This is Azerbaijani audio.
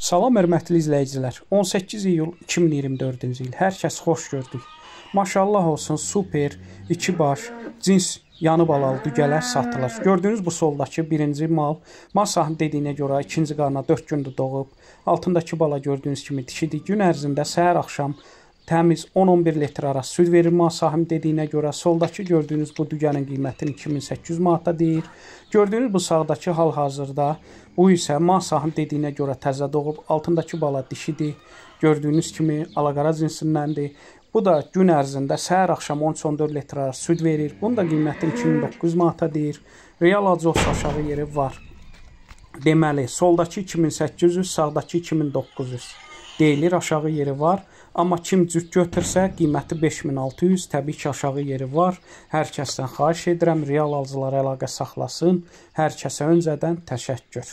Salam hörmətli izləyicilər. 18 iyul 2024-cü il. Hər kəs xoş gördük. Maşallah olsun, super, iki baş, cins yanıb alalı dügələr satılır. Gördüyünüz bu soldakı birinci mal, Masahın dediyinə görə ikinci qarna 4 gündür doğub. Altındakı bala gördüyünüz kimi dikidir. Gün ərzində səhər axşam təmiz 10-11 litr arası süd verir masahim dediyinə görə. Soldakı gördüyünüz bu dügənin qiymətini 2800 manata deyir. Gördüyünüz bu sağdakı hal-hazırda bu isə masahim dediyinə görə təzə doğub. Altındakı bala dişidir. Gördüyünüz kimi alaqara cinsindəndir. Bu da gün ərzində səhər axşam 13-14 litr arası süd verir. Bunun da qiymətini 2900 manata deyir. Real acos aşağı yeri var. Deməli, soldakı 2800, sağdakı 2900 deyilir, aşağı yeri var. Amma kim cüt götürsə, qiyməti 5600, təbii ki, aşağı yeri var. Hər kəsdən xahiş edirəm, real alıcılar əlaqə saxlasın. Hər kəsə öncədən təşəkkür.